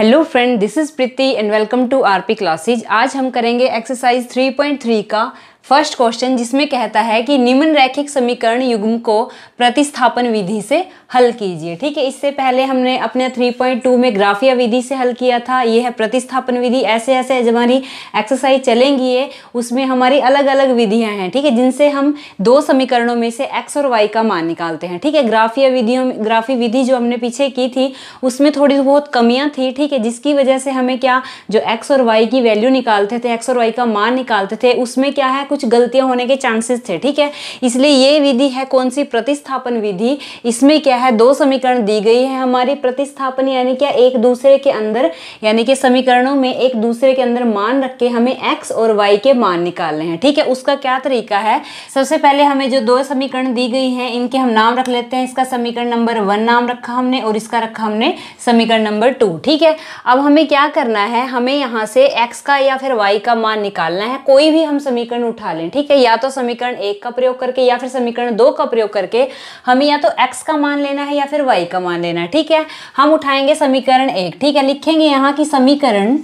hello friend this is Preeti and welcome to RP classes आज हम करेंगे एक्सरसाइज 3.3 का फर्स्ट क्वेश्चन जिसमें कहता है कि निम्न रैखिक समीकरण युग्म को प्रतिस्थापन विधि से हल कीजिए ठीक है इससे पहले हमने अपने 3.2 में ग्राफिया विधि से हल किया था ये है प्रतिस्थापन विधि ऐसे ऐसे जब हमारी एक्सरसाइज चलेंगी ये उसमें हमारी अलग अलग विधियाँ हैं ठीक है जिनसे हम दो समीकरणों में से एक्स और वाई का मान निकालते हैं ठीक है ग्राफिया विधियों ग्राफी विधि जो हमने पीछे की थी उसमें थोड़ी बहुत कमियाँ थी ठीक है जिसकी वजह से हमें क्या जो एक्स और वाई की वैल्यू निकालते थे एक्स और वाई का मान निकालते थे उसमें क्या है कुछ गलतियाँ होने के चांसेस थे ठीक है इसलिए ये विधि है कौन सी प्रतिस्थापन विधि इसमें क्या है दो समीकरण दी गई है हमारी प्रतिस्थापन यानी क्या एक दूसरे के अंदर यानी कि समीकरणों में एक दूसरे के अंदर मान रख के हमें x और y के मान निकालने हैं ठीक है उसका क्या तरीका है सबसे पहले हमें जो दो समीकरण दी गई हैं इनके हम नाम रख लेते हैं इसका समीकरण नंबर वन नाम रखा हमने और इसका रखा हमने समीकरण नंबर टू ठीक है अब हमें क्या करना है हमें यहाँ से एक्स का या फिर वाई का मान निकालना है कोई भी हम समीकरण उठा लें ठीक है या तो समीकरण एक का प्रयोग करके या फिर समीकरण दो का प्रयोग करके हमें या तो एक्स का मान ले लेना है या फिर वाई का मान लेना है ठीक है हम उठाएंगे समीकरण एक ठीक है लिखेंगे यहाँ की समीकरण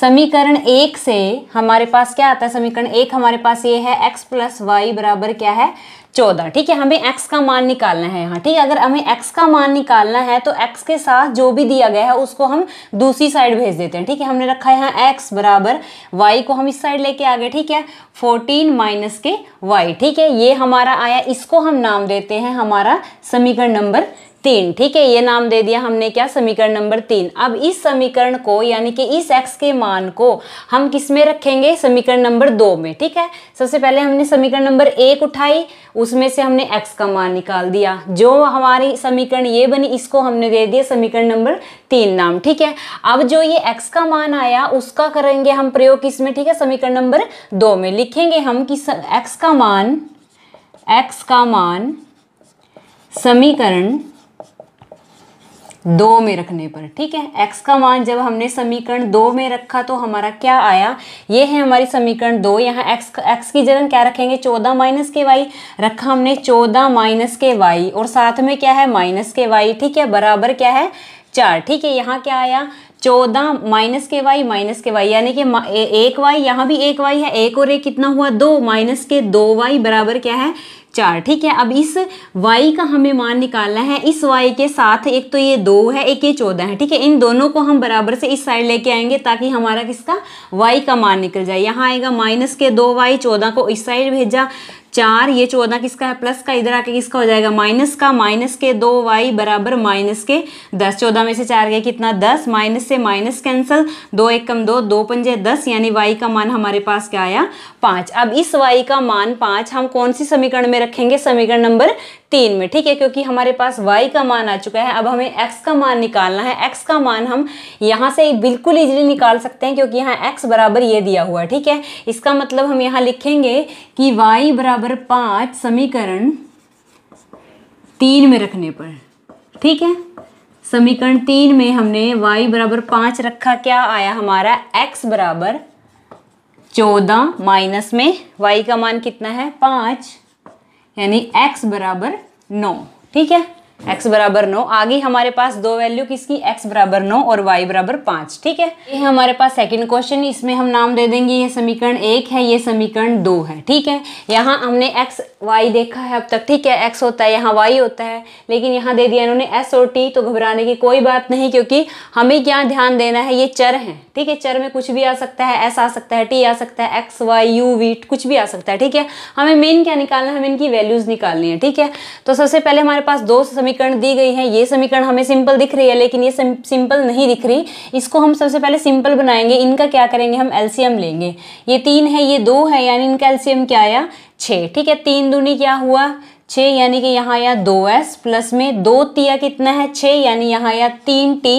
समीकरण एक से हमारे पास क्या आता है समीकरण एक हमारे पास ये है x प्लस वाई बराबर क्या है चौदह ठीक है हमें x का मान निकालना है यहाँ ठीक है अगर हमें x का मान निकालना है तो x के साथ जो भी दिया गया है उसको हम दूसरी साइड भेज देते हैं ठीक है हमने रखा है यहाँ x बराबर y को हम इस साइड लेके आ गए ठीक है फोर्टीन माइनस के y ठीक है ये हमारा आया इसको हम नाम देते हैं हमारा समीकरण नंबर तीन ठीक है ये नाम दे दिया हमने क्या समीकरण नंबर तीन अब इस समीकरण को यानी कि इस एक्स के मान को हम किस में रखेंगे समीकरण नंबर दो में ठीक है सबसे पहले हमने समीकरण नंबर एक उठाई उसमें से हमने एक्स का मान निकाल दिया जो हमारी समीकरण ये बनी इसको हमने दे दिया समीकरण नंबर तीन नाम ठीक है अब जो ये एक्स का मान आया उसका करेंगे हम प्रयोग किसमें ठीक है समीकरण नंबर दो में लिखेंगे हम कि एक्स का मान एक्स का मान समीकरण दो में रखने पर ठीक है x का मान जब हमने समीकरण दो में रखा तो हमारा क्या आया ये है हमारी समीकरण दो यहाँ x x की जगह क्या रखेंगे चौदह माइनस के वाई रखा हमने चौदह माइनस के वाई और साथ में क्या है माइनस के वाई ठीक है बराबर क्या है चार ठीक है यहाँ क्या आया चौदह माइनस के वाई माइनस के वाई यानी कि एक वाई यहाँ भी एक वाई है एक और एक कितना हुआ दो माइनस के दो वाई बराबर क्या है चार ठीक है अब इस y का हमें मान निकालना है इस y के साथ एक तो ये दो है एक ये चौदह है ठीक है इन दोनों को हम बराबर से इस साइड लेके आएंगे ताकि हमारा किसका y का मान निकल जाए यहाँ आएगा माइनस के दो वाई चौदह को इस साइड भेजा चार ये चौदह किसका है प्लस का इधर आके किसका हो जाएगा माइनस का माइनस के दो वाई बराबर माइनस के दस चौदह में से चार गया कितना दस माइनस से माइनस कैंसिल दो एक कम दो दो पंजे दस यानी वाई का मान हमारे पास क्या आया पाँच अब इस वाई का मान पाँच हम कौन सी समीकरण में रखेंगे समीकरण नंबर तीन में ठीक है क्योंकि हमारे पास y का मान आ चुका है अब हमें x का मान निकालना है x का मान हम यहाँ से बिल्कुल इजीली निकाल सकते हैं क्योंकि यहाँ x बराबर ये दिया हुआ है ठीक है इसका मतलब हम यहाँ लिखेंगे कि y बराबर पाँच समीकरण तीन में रखने पर ठीक है समीकरण तीन में हमने y बराबर पाँच रखा क्या आया हमारा एक्स बराबर चौदह माइनस में वाई का मान कितना है पाँच यानी x बराबर नौ ठीक है x बराबर नौ आगे हमारे पास दो वैल्यू किसकी x बराबर नौ और y बराबर पांच ठीक है ये हमारे पास सेकंड क्वेश्चन इसमें हम नाम दे देंगे ये समीकरण एक है ये समीकरण दो है ठीक है यहाँ हमने x y देखा है अब तक ठीक है x होता है यहाँ y होता है लेकिन यहाँ दे दिया इन्होंने s और t तो घबराने की कोई बात नहीं क्योंकि हमें क्या ध्यान देना है ये चर है ठीक है चर में कुछ भी आ सकता है s आ सकता है t आ सकता है एक्स वाई यू वी कुछ भी आ सकता है ठीक है हमें मेन क्या निकालना है हमें इनकी वैल्यूज़ निकालनी है ठीक है तो सबसे पहले हमारे पास दो समीकरण समीकरण दी गई है ये समीकरण हमें सिंपल दिख रही है लेकिन ये सिंपल नहीं दिख रही इसको हम सबसे पहले सिंपल बनाएंगे इनका क्या करेंगे हम एलसीएम लेंगे ये तीन है ये दो है यानी इनका एलसीएम क्या आया छः ठीक है तीन दूनी क्या हुआ छः यानी कि यहाँ आया दो एस प्लस में दो तिया कितना है छः यानी यहाँ आया तीन टी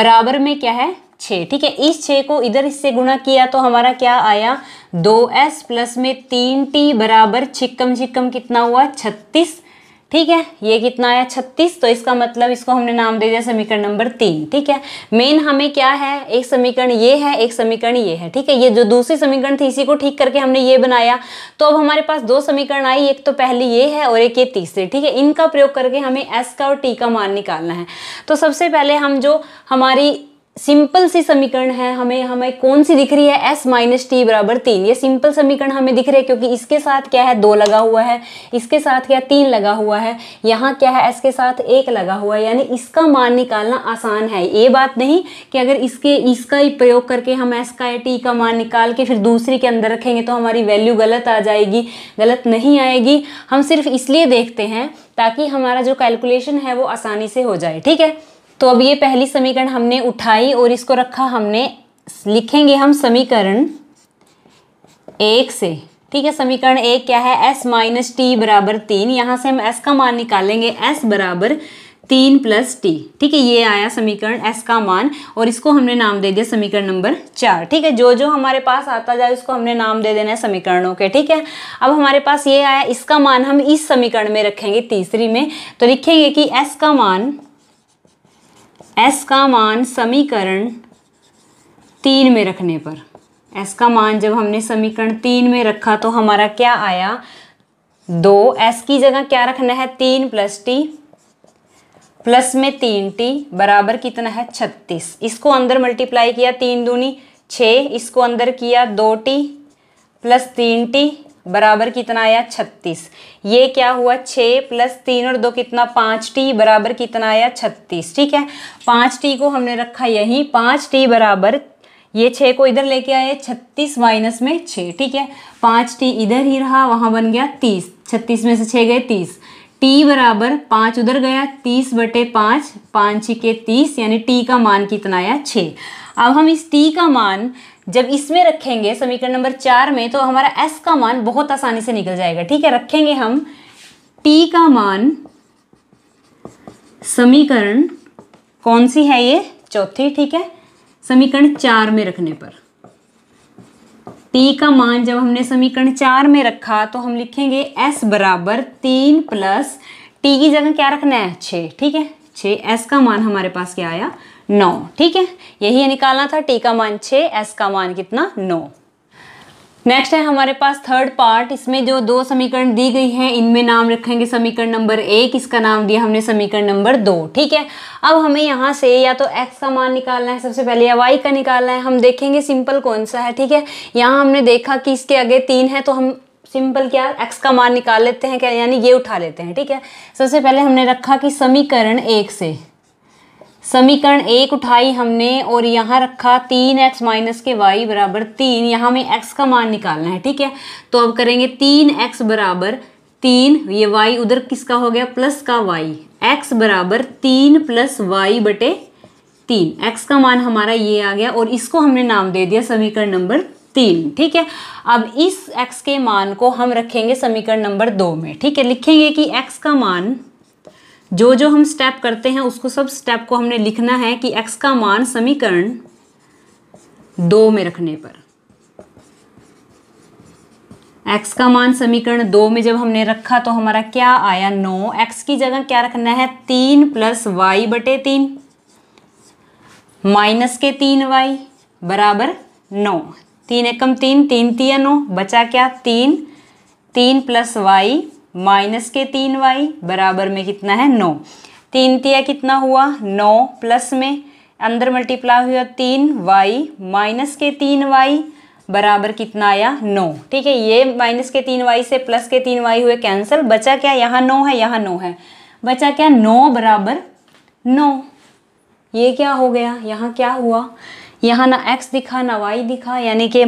बराबर में क्या है छः ठीक है इस छः को इधर इससे गुणा किया तो हमारा क्या आया दो एस प्लस में तीन टी बराबर छिक्कम छिक्कम कितना हुआ छत्तीस ठीक है ये कितना आया छत्तीस तो इसका मतलब इसको हमने नाम दे दिया समीकरण नंबर तीन ठीक है मेन हमें क्या है एक समीकरण ये है एक समीकरण ये है ठीक है ये जो दूसरी समीकरण थी इसी को ठीक करके हमने ये बनाया तो अब हमारे पास दो समीकरण आई एक तो पहली ये है और एक ये तीसरी ठीक है इनका प्रयोग करके हमें एस का और टी का मान निकालना है तो सबसे पहले हम जो हमारी सिंपल सी समीकरण है हमें हमें कौन सी दिख रही है एस माइनस टी बराबर तीन ये सिंपल समीकरण हमें दिख रही है क्योंकि इसके साथ क्या है दो लगा हुआ है इसके साथ क्या है तीन लगा हुआ है यहाँ क्या है एस के साथ एक लगा हुआ है यानी इसका मान निकालना आसान है ये बात नहीं कि अगर इसके इसका ही प्रयोग करके हम एस का या टी का मान निकाल के फिर दूसरे के अंदर रखेंगे तो हमारी वैल्यू गलत आ जाएगी गलत नहीं आएगी हम सिर्फ इसलिए देखते हैं ताकि हमारा जो कैलकुलेशन है वो आसानी से हो जाए ठीक है तो अब ये पहली समीकरण हमने उठाई और इसको रखा हमने लिखेंगे हम समीकरण एक से ठीक है समीकरण एक क्या है s माइनस टी बराबर तीन यहाँ से हम s का मान निकालेंगे s बराबर तीन प्लस टी ठीक है ये आया समीकरण s का मान और इसको हमने नाम दे दिया समीकरण नंबर चार ठीक है जो जो हमारे पास आता जाए उसको हमने नाम दे देना है समीकरणों के ठीक है अब हमारे पास ये आया इसका मान हम इस समीकरण में रखेंगे तीसरी में तो लिखेंगे कि एस का मान एस का मान समीकरण तीन में रखने पर एस का मान जब हमने समीकरण तीन में रखा तो हमारा क्या आया दो एस की जगह क्या रखना है तीन प्लस टी प्लस में तीन टी बराबर कितना है छत्तीस इसको अंदर मल्टीप्लाई किया तीन दूनी छः इसको अंदर किया दो टी प्लस तीन टी बराबर कितना आया छत्तीस ये क्या हुआ छः प्लस तीन और दो कितना पाँच टी बराबर कितना आया छत्तीस ठीक है पाँच टी को हमने रखा यहीं पाँच टी बराबर ये छः को इधर लेके आए छत्तीस माइनस में छः ठीक है पाँच टी इधर ही रहा वहाँ बन गया तीस छत्तीस में से छः गए तीस टी बराबर पाँच उधर गया तीस बटे पाँच पाँच के तीस यानी टी का मान कितना आया छः अब हम इस टी का मान जब इसमें रखेंगे समीकरण नंबर चार में तो हमारा एस का मान बहुत आसानी से निकल जाएगा ठीक है रखेंगे हम टी का मान समीकरण कौन सी है ये चौथी ठीक है समीकरण चार में रखने पर टी का मान जब हमने समीकरण चार में रखा तो हम लिखेंगे एस बराबर तीन प्लस टी की जगह क्या रखना है छ ठीक है छ एस का मान हमारे पास क्या आया नौ ठीक है यही निकालना था टी का मान छः एस का मान कितना नौ नेक्स्ट है हमारे पास थर्ड पार्ट इसमें जो दो समीकरण दी गई हैं इनमें नाम रखेंगे समीकरण नंबर एक इसका नाम दिया हमने समीकरण नंबर दो ठीक है अब हमें यहाँ से या तो x का मान निकालना है सबसे पहले या y का निकालना है हम देखेंगे सिंपल कौन सा है ठीक है यहाँ हमने देखा कि इसके आगे तीन है तो हम सिंपल क्या x का मान निकाल लेते हैं क्या यानी ये उठा लेते हैं ठीक है सबसे पहले हमने रखा कि समीकरण एक से समीकरण एक उठाई हमने और यहाँ रखा तीन एक्स माइनस के वाई बराबर तीन यहाँ हमें एक्स का मान निकालना है ठीक है तो अब करेंगे तीन एक्स बराबर तीन ये वाई उधर किसका हो गया प्लस का वाई एक्स बराबर तीन प्लस वाई बटे तीन एक्स का मान हमारा ये आ गया और इसको हमने नाम दे दिया समीकरण नंबर तीन ठीक है अब इस एक्स के मान को हम रखेंगे समीकरण नंबर दो में ठीक है लिखेंगे कि एक्स का मान जो जो हम स्टेप करते हैं उसको सब स्टेप को हमने लिखना है कि एक्स का मान समीकरण दो में रखने पर एक्स का मान समीकरण दो में जब हमने रखा तो हमारा क्या आया नौ एक्स की जगह क्या रखना है तीन प्लस वाई बटे तीन माइनस के तीन वाई बराबर नौ तीन एकम तीन तीन तीन नौ बचा क्या तीन तीन प्लस वाई माइनस के तीन वाई बराबर में कितना है नौ तीन तिया कितना हुआ नौ प्लस में अंदर मल्टीप्लाई हुआ तीन वाई माइनस के तीन वाई बराबर कितना आया नौ ठीक है ये माइनस के तीन वाई से प्लस के तीन वाई हुए कैंसिल बचा क्या यहाँ नौ है यहाँ नौ है बचा क्या नौ बराबर नौ ये क्या हो गया यहाँ क्या हुआ यहाँ ना x दिखा ना y दिखा यानी कि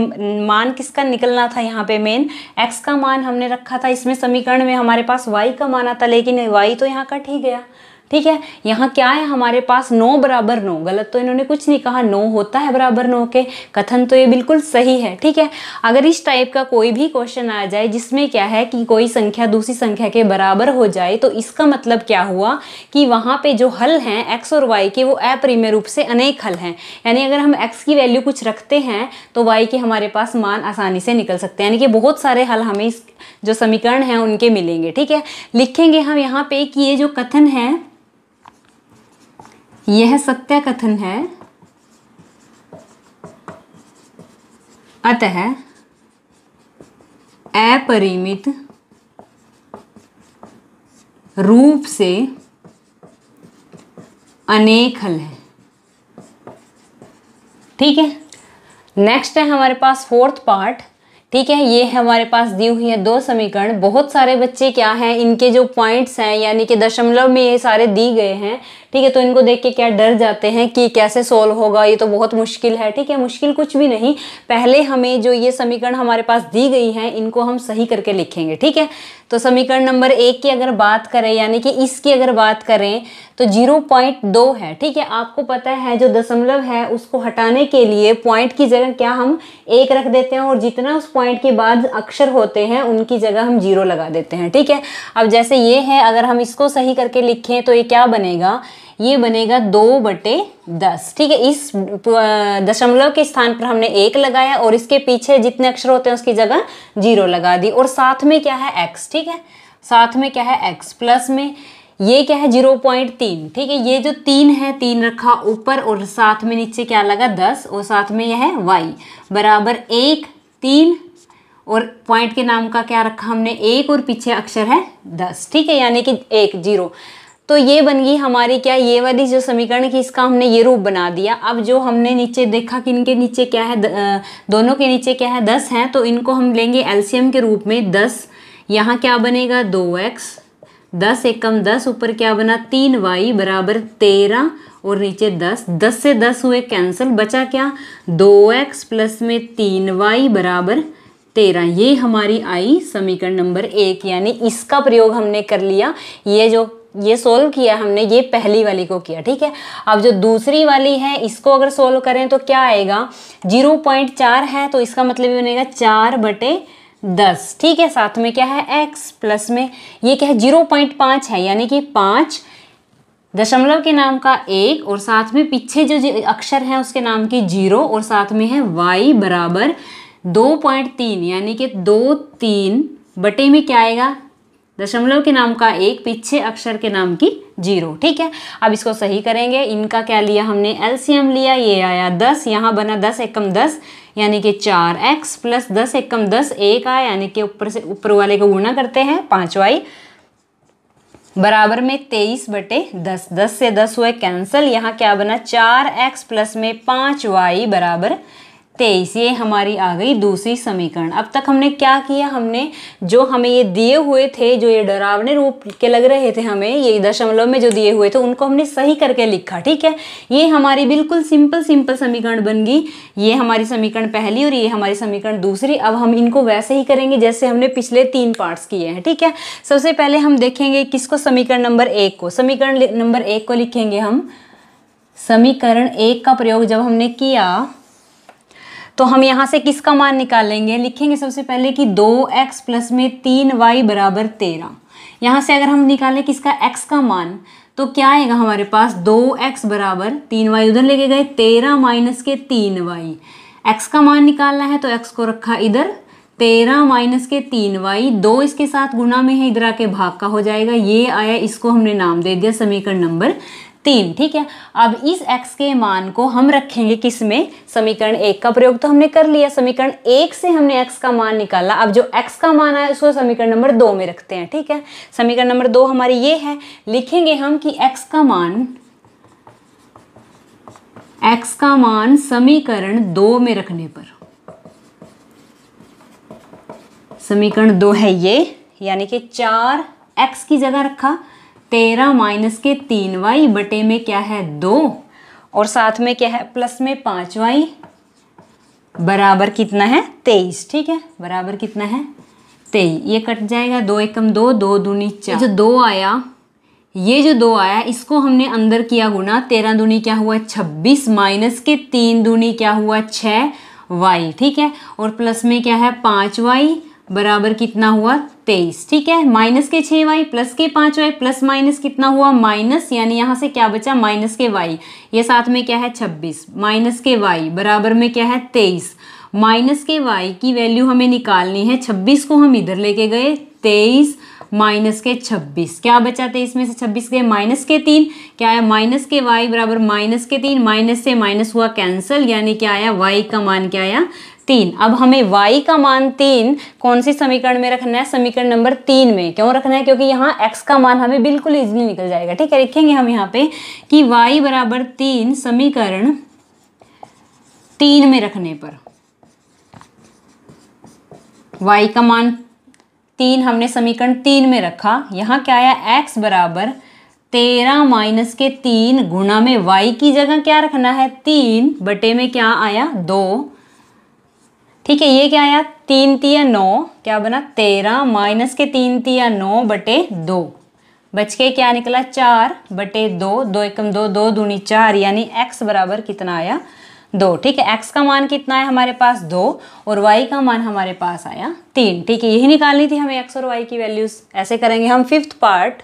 मान किसका निकलना था यहाँ पे मेन x का मान हमने रखा था इसमें समीकरण में हमारे पास y का मान आता लेकिन y तो यहाँ कट ही गया ठीक है यहाँ क्या है हमारे पास नो बराबर नो गलत तो इन्होंने कुछ नहीं कहा नो होता है बराबर नो के कथन तो ये बिल्कुल सही है ठीक है अगर इस टाइप का कोई भी क्वेश्चन आ जाए जिसमें क्या है कि कोई संख्या दूसरी संख्या के बराबर हो जाए तो इसका मतलब क्या हुआ कि वहाँ पे जो हल हैं एक्स और वाई के वो अप्रिमय रूप से अनेक हल हैं यानी अगर हम एक्स की वैल्यू कुछ रखते हैं तो वाई के हमारे पास मान आसानी से निकल सकते हैं यानी कि बहुत सारे हल हमें इस जो समीकरण हैं उनके मिलेंगे ठीक है लिखेंगे हम यहाँ पे कि ये जो कथन है यह सत्य कथन है अतः अपरिमित रूप से अनेक हल है ठीक है नेक्स्ट है हमारे पास फोर्थ पार्ट ठीक है ये हमारे पास दी हुई है दो समीकरण बहुत सारे बच्चे क्या हैं इनके जो पॉइंट्स हैं यानी कि दशमलव में ये सारे दी गए हैं ठीक है तो इनको देख के क्या डर जाते हैं कि कैसे सोल्व होगा ये तो बहुत मुश्किल है ठीक है मुश्किल कुछ भी नहीं पहले हमें जो ये समीकरण हमारे पास दी गई हैं इनको हम सही करके लिखेंगे ठीक है तो समीकरण नंबर एक की अगर बात करें यानी कि इसकी अगर बात करें तो जीरो पॉइंट दो है ठीक है आपको पता है जो दशमलव है उसको हटाने के लिए पॉइंट की जगह क्या हम एक रख देते हैं और जितना उस पॉइंट के बाद अक्षर होते हैं उनकी जगह हम जीरो लगा देते हैं ठीक है अब जैसे ये है अगर हम इसको सही करके लिखें तो ये क्या बनेगा ये बनेगा दो बटे दस ठीक है इस दशमलव के स्थान पर हमने एक लगाया और इसके पीछे जितने अक्षर होते हैं उसकी जगह जीरो लगा दी और साथ में क्या है एक्स ठीक है साथ में क्या है एक्स प्लस में ये क्या है जीरो पॉइंट तीन ठीक है ये जो तीन है तीन रखा ऊपर और साथ में नीचे क्या लगा दस और साथ में यह है वाई बराबर एक तीन और पॉइंट के नाम का क्या रखा हमने एक और पीछे अक्षर है दस ठीक है यानी कि एक जीरो तो ये बन गई हमारी क्या ये वाली जो समीकरण की इसका हमने ये रूप बना दिया अब जो हमने नीचे देखा कि इनके नीचे क्या है दोनों के नीचे क्या है दस हैं तो इनको हम लेंगे एल्सियम के रूप में दस यहाँ क्या बनेगा दो एक्स दस एकम दस ऊपर क्या बना तीन वाई बराबर तेरह और नीचे दस दस से दस हुए कैंसिल बचा क्या दो एक्स प्लस में तीन वाई बराबर तेरह ये हमारी आई समीकरण नंबर एक यानी इसका प्रयोग हमने कर लिया ये जो ये सोल्व किया हमने ये पहली वाली को किया ठीक है अब जो दूसरी वाली है इसको अगर सोल्व करें तो क्या आएगा जीरो पॉइंट चार है तो इसका मतलब ये बनेगा चार बटे दस ठीक है साथ में क्या है एक्स प्लस में ये क्या है जीरो पॉइंट पाँच है यानी कि पाँच दशमलव के नाम का एक और साथ में पीछे जो, जो अक्षर है उसके नाम की जीरो और साथ में है वाई बराबर दो पॉइंट तीन यानी कि दो तीन बटे में क्या आएगा दशमलव के नाम का एक पीछे अक्षर के नाम की जीरो ठीक है अब इसको सही करेंगे इनका क्या लिया हमने एलसीएम लिया ये आया दस यहाँ बना दस एकम दस यानी कि चार एक्स प्लस दस एकम दस एक आया यानी कि ऊपर से ऊपर वाले को गुणा करते हैं पाँच वाई बराबर में तेईस बटे दस दस से दस हुए कैंसिल यहाँ क्या बना चार एक्स प्लस में पाँच वाई बराबर तेईस ये हमारी आ गई दूसरी समीकरण अब तक हमने क्या किया हमने जो हमें ये दिए हुए थे जो ये डरावने रूप के लग रहे थे हमें ये दशमलव में जो दिए हुए थे उनको हमने सही करके लिखा ठीक है ये हमारी बिल्कुल सिंपल सिंपल समीकरण बन गई ये हमारी समीकरण पहली और ये हमारी समीकरण दूसरी अब हम इनको वैसे ही करेंगे जैसे हमने पिछले तीन पार्ट्स किए हैं ठीक है सबसे पहले हम देखेंगे किसको समीकरण नंबर एक को समीकरण नंबर एक को लिखेंगे हम समीकरण एक का प्रयोग जब हमने किया तो हम यहाँ से किसका मान निकालेंगे लिखेंगे सबसे पहले कि दो एक्स प्लस में तीन वाई बराबर तेरह यहाँ से अगर हम निकालें किसका एक्स का मान तो क्या आएगा हमारे पास दो एक्स बराबर तीन वाई उधर लेके गए तेरह माइनस के तीन वाई एक्स का मान निकालना है तो एक्स को रखा इधर तेरह माइनस के तीन वाई दो इसके साथ गुना में है इधर आके भाग का हो जाएगा ये आया इसको हमने नाम दे दिया समीकरण नंबर तीन ठीक है अब इस x के मान को हम रखेंगे किस में समीकरण एक का प्रयोग तो हमने कर लिया समीकरण एक से हमने x का मान निकाला अब जो x का मान आया उसको समीकरण नंबर दो में रखते हैं ठीक है समीकरण नंबर दो हमारी ये है लिखेंगे हम कि x का मान x का मान समीकरण दो में रखने पर समीकरण दो है ये यानी कि चार एक्स की जगह रखा तेरह माइनस के तीन वाई बटे में क्या है दो और साथ में क्या है प्लस में पाँच वाई बराबर कितना है तेईस ठीक है बराबर कितना है तेईस ये कट जाएगा दो एकम दो दो दूनी चार जो दो आया ये जो दो आया इसको हमने अंदर किया गुना तेरह दूनी क्या हुआ छब्बीस माइनस के तीन दूनी क्या हुआ छः वाई ठीक है और प्लस में क्या है पाँच वाई बराबर कितना हुआ तेईस ठीक है माइनस के छः वाई प्लस के पाँच वाई प्लस माइनस कितना हुआ माइनस यानी यहाँ से क्या बचा माइनस के वाई ये साथ में क्या है छब्बीस माइनस के वाई बराबर में क्या है तेईस माइनस के वाई की वैल्यू हमें निकालनी है छब्बीस को हम इधर लेके गए तेईस माइनस के छब्बीस क्या बचा तेईस में से छब्बीस गए माइनस के तीन क्या आया माइनस के वाई बराबर माइनस के तीन माइनस से माइनस हुआ कैंसिल यानी क्या आया वाई का मान क्या आया तीन अब हमें y का मान तीन कौन सी समीकरण में रखना है समीकरण नंबर तीन में क्यों रखना है क्योंकि यहाँ x का मान हमें बिल्कुल इजीली निकल जाएगा ठीक है लिखेंगे हम यहाँ पे कि y बराबर तीन समीकरण तीन में रखने पर y का मान तीन हमने समीकरण तीन में रखा यहाँ क्या आया x बराबर तेरह माइनस के तीन गुणा में y की जगह क्या रखना है तीन बटे में क्या आया दो ठीक है ये क्या आया तीन तिया नौ क्या बना तेरह माइनस के तीन तिया नौ बटे दो बच के क्या निकला चार बटे दो दो एकम दो दो दूनी चार यानी एक्स बराबर कितना आया दो ठीक है एक्स का मान कितना है हमारे पास दो और वाई का मान हमारे पास आया तीन ठीक है यही निकालनी थी हमें एक्स और वाई की वैल्यूज़ ऐसे करेंगे हम फिफ्थ पार्ट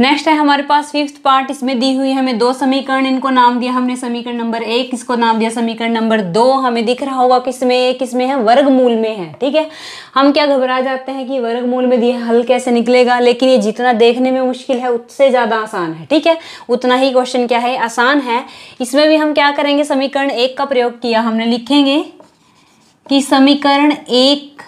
नेक्स्ट है हमारे पास फिफ्थ पार्ट इसमें दी हुई हमें दो समीकरण इनको नाम दिया हमने समीकरण नंबर एक इसको नाम दिया समीकरण नंबर दो हमें दिख रहा होगा किसमें किसमें है वर्ग है वर्गमूल में है ठीक है हम क्या घबरा जाते हैं कि वर्गमूल में दिए हल कैसे निकलेगा लेकिन ये जितना देखने में मुश्किल है उससे ज़्यादा आसान है ठीक है उतना ही क्वेश्चन क्या है आसान है इसमें भी हम क्या करेंगे समीकरण एक का प्रयोग किया हमने लिखेंगे कि समीकरण एक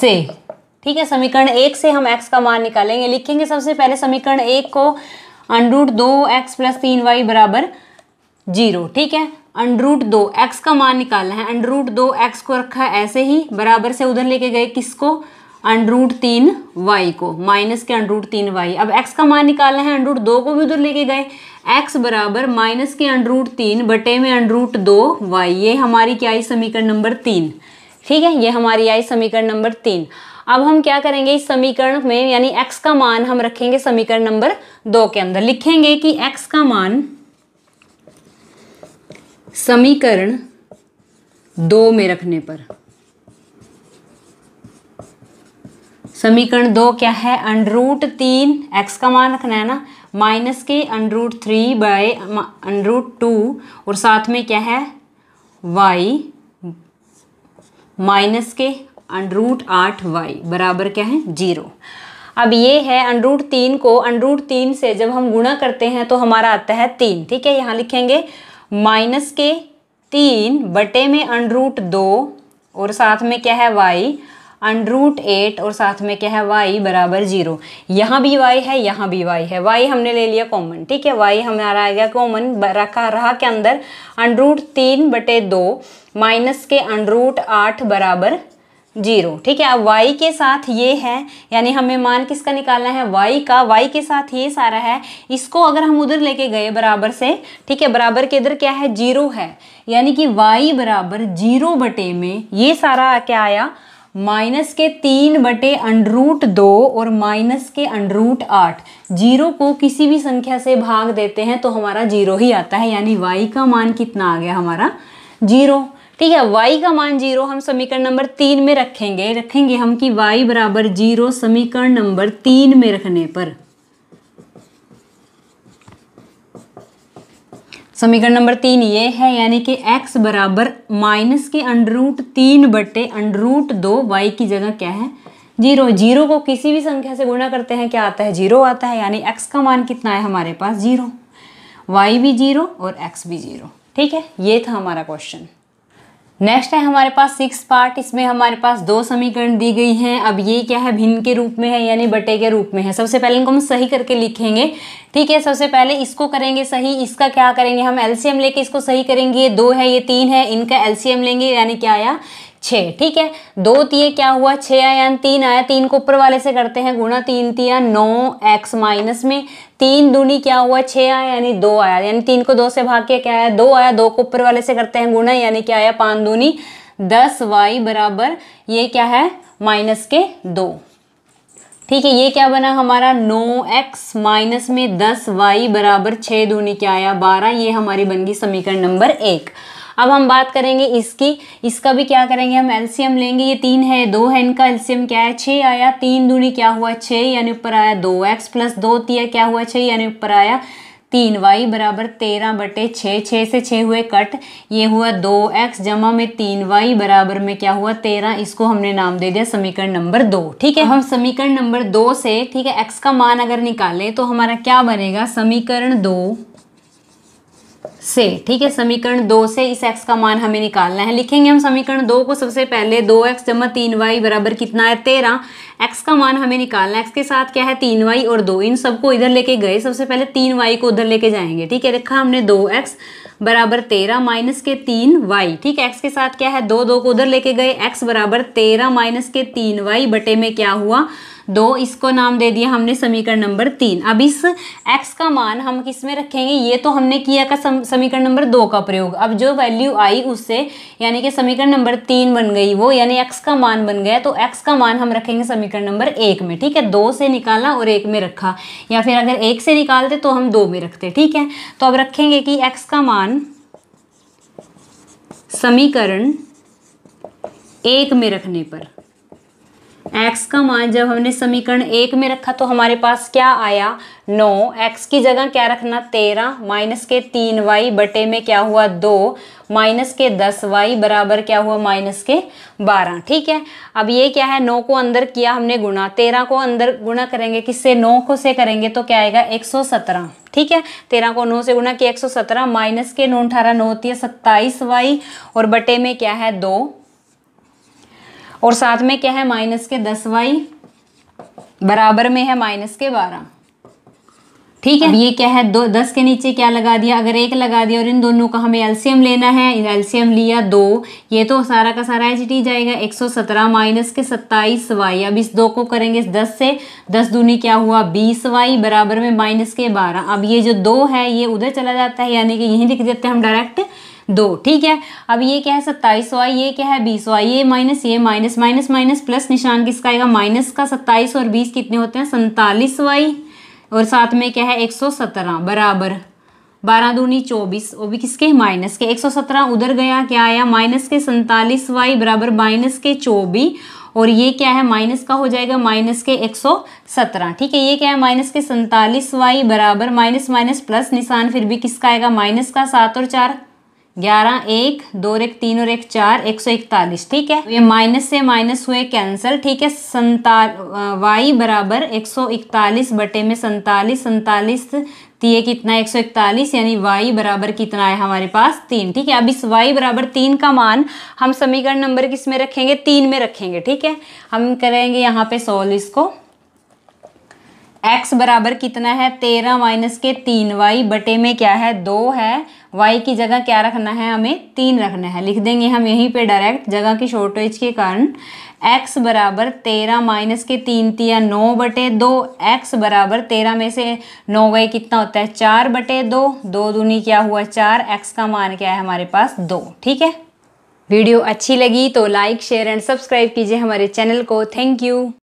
से ठीक है समीकरण एक से हम x का मान निकालेंगे लिखेंगे सबसे पहले समीकरण एक को अनरूट दो एक्स प्लस तीन वाई बराबर जीरो ठीक है अनरूट दो एक्स का मान निकालना है अनरूट दो एक्स को रखा ऐसे ही बराबर से उधर लेके गए किसको अनरूट तीन वाई को माइनस के अनरूट तीन वाई अब एक्स का मान निकालना है अनरूट दो को भी उधर लेके गए एक्स बराबर माइनस के अनरूट तीन बटे में अनरूट दो वाई ये हमारी क्या आई समीकरण नंबर तीन ठीक है ये हमारी आई समीकरण नंबर तीन अब हम क्या करेंगे इस समीकरण में यानी x का मान हम रखेंगे समीकरण नंबर दो के अंदर लिखेंगे कि x का मान समीकरण दो में रखने पर समीकरण दो क्या है अंडरूट तीन एक्स का मान रखना है ना माइनस के under root three by under root two और साथ में क्या है वाई माइनस के अंड रूट आठ वाई बराबर क्या है जीरो अब ये है अनरूट तीन को अनरूट तीन से जब हम गुणा करते हैं तो हमारा आता है तीन ठीक है यहाँ लिखेंगे माइनस के तीन बटे में अनरूट दो और साथ में क्या है वाई अनरूट एट और साथ में क्या है वाई बराबर जीरो यहाँ भी वाई है यहाँ भी वाई है वाई हमने ले लिया कॉमन ठीक है वाई हमारा आ गया कॉमन रखा रहा के अंदर अनरूट तीन बटे दो माइनस के अनरूट आठ बराबर जीरो ठीक है अब वाई के साथ ये है यानी हमें मान किसका निकालना है वाई का वाई के साथ ये सारा है इसको अगर हम उधर लेके गए बराबर से ठीक है बराबर के इधर क्या है जीरो है यानी कि वाई बराबर जीरो बटे में ये सारा क्या आया माइनस के तीन बटे अंडरूट दो और माइनस के अंडरूट आठ जीरो को किसी भी संख्या से भाग देते हैं तो हमारा जीरो ही आता है यानी वाई का मान कितना आ गया हमारा जीरो ठीक है y का मान जीरो हम समीकरण नंबर तीन में रखेंगे रखेंगे हम कि y बराबर जीरो समीकरण नंबर तीन में रखने पर समीकरण नंबर तीन ये है यानी कि x बराबर माइनस के अंडरूट तीन बटे अंडरूट दो वाई की जगह क्या है जीरो जीरो को किसी भी संख्या से गुणा करते हैं क्या आता है जीरो आता है यानी एक्स का मान कितना है हमारे पास जीरो वाई भी जीरो और एक्स भी जीरो ठीक है ये था हमारा क्वेश्चन नेक्स्ट है हमारे पास सिक्स पार्ट इसमें हमारे पास दो समीकरण दी गई हैं अब ये क्या है भिन्न के रूप में है यानी बटे के रूप में है सबसे पहले इनको हम सही करके लिखेंगे ठीक है सबसे पहले इसको करेंगे सही इसका क्या करेंगे हम एलसीएम लेके इसको सही करेंगे ये दो है ये तीन है इनका एलसीएम लेंगे यानी क्या आया छः ठीक है दो तीय क्या हुआ छः आया तीन आया तीन को ऊपर वाले से करते हैं गुणा तीन तिया नौ एक्स माइनस में तीन दूनी क्या हुआ छः आया यानी दो आया यानी तीन को दो से भाग के क्या आया दो आया दो को ऊपर वाले से करते हैं गुणा यानी क्या आया पाँच दूनी दस वाई बराबर ये क्या है माइनस के दो ठीक है ये क्या बना हमारा नो एक्स माइनस में दस वाई बराबर छः दूनी क्या आया बारह ये हमारी बन गई समीकरण नंबर एक अब हम बात करेंगे इसकी इसका भी क्या करेंगे हम एल्सियम लेंगे ये तीन है दो है इनका एल्सियम क्या है छः आया तीन दूनी क्या हुआ छः यानी ऊपर आया दो एक्स प्लस दो तिया क्या हुआ छः यानी ऊपर आया तीन वाई बराबर तेरह बटे छः छः से छः हुए कट ये हुआ दो एक्स जमा में तीन वाई बराबर में क्या हुआ तेरह इसको हमने नाम दे दिया समीकरण नंबर दो ठीक है हम समीकरण नंबर दो से ठीक है एक्स का मान अगर निकालें तो हमारा क्या बनेगा समीकरण दो से ठीक है समीकरण दो से इस x का मान हमें निकालना है लिखेंगे हम समीकरण दो को सबसे पहले दो एक्स जमा तीन वाई बराबर कितना है तेरह x का मान हमें निकालना है x के साथ क्या है तीन वाई और दो इन सबको इधर लेके गए सबसे पहले तीन वाई को उधर लेके जाएंगे ठीक है रखा हमने दो एक्स बराबर तेरह माइनस के तीन वाई ठीक है एक्स के साथ क्या है दो दो को उधर लेके गए एक्स बराबर तेरह माइनस के तीन वाई बटे में क्या हुआ दो इसको नाम दे दिया हमने समीकरण नंबर तीन अब इस x का मान हम किस में रखेंगे ये तो हमने किया का समीकरण नंबर दो का प्रयोग अब जो वैल्यू आई उससे यानी कि समीकरण नंबर तीन बन गई वो यानी x का मान बन गया तो x का मान हम रखेंगे समीकरण नंबर एक में ठीक है दो से निकाला और एक में रखा या फिर अगर एक से निकालते तो हम दो में रखते ठीक है तो अब रखेंगे कि एक्स का मान समीकरण एक में रखने पर x का मान जब हमने समीकरण एक में रखा तो हमारे पास क्या आया नौ x की जगह क्या रखना तेरह माइनस के तीन वाई बटे में क्या हुआ दो माइनस के दस वाई बराबर क्या हुआ माइनस के बारह ठीक है अब ये क्या है नौ को अंदर किया हमने गुणा तेरह को अंदर गुणा करेंगे किससे नौ को से करेंगे तो क्या आएगा एक सौ सत्रह ठीक है तेरह को नौ से गुणा किया एक सौ सत्रह माइनस के नौ अठारह नौ होती है सत्ताईस वाई और बटे में क्या है दो और साथ में क्या है माइनस के दस वाई बराबर में है माइनस के बारह ठीक है ये क्या है दो दस के नीचे क्या लगा दिया अगर एक लगा दिया और इन दोनों का हमें एलसीएम लेना है एल्सियम लिया दो ये तो सारा का सारा एच डी जाएगा एक सौ सत्रह माइनस के सत्ताईस वाई अब इस दो को करेंगे दस से दस दूनी क्या हुआ बीस वाई बराबर में माइनस के बारह अब ये जो दो है ये उधर चला जाता है यानी कि यहीं लिख देते हैं हम डायरेक्ट दो ठीक है अब ये क्या है सत्ताईस वाई ये क्या है बीस वाई ये माइनस ये माइनस माइनस माइनस प्लस निशान किसका आएगा माइनस का सत्ताईस और बीस कितने होते हैं सैतालीस वाई और साथ में क्या है एक सौ सत्रह बराबर बारह दूनी चौबीस वो भी किसके माइनस के एक सौ सत्रह उधर गया क्या आया माइनस के सैतालीस वाई बराबर माइनस के चौबीस और ये क्या है माइनस का हो जाएगा माइनस के एक सौ सत्रह ठीक है ये क्या है माइनस के सैतालीस वाई बराबर माइनस माइनस प्लस निशान फिर भी किसका आएगा माइनस का सात और चार ग्यारह एक दो एक तीन और एक चार एक सौ इकतालीस ठीक है तो ये माइनस से माइनस हुए कैंसिल ठीक है संता वाई बराबर एक सौ इकतालीस बटे में संतालीस संतालीस ये कितना एक सौ इकतालीस यानी वाई बराबर कितना है हमारे पास तीन ठीक है अब इस वाई बराबर तीन का मान हम समीकरण नंबर किस में रखेंगे तीन में रखेंगे ठीक है हम करेंगे यहाँ पे सोल्व इसको x बराबर कितना है तेरह माइनस के तीन वाई बटे में क्या है दो है y की जगह क्या रखना है हमें तीन रखना है लिख देंगे हम यहीं पे डायरेक्ट जगह की शॉर्टेज के कारण x बराबर तेरह माइनस के तीन तिया नौ बटे दो एक्स बराबर तेरह में से नौ गए कितना होता है चार बटे दो दो दूनी क्या हुआ चार x का मान क्या है हमारे पास दो ठीक है वीडियो अच्छी लगी तो लाइक शेयर एंड सब्सक्राइब कीजिए हमारे चैनल को थैंक यू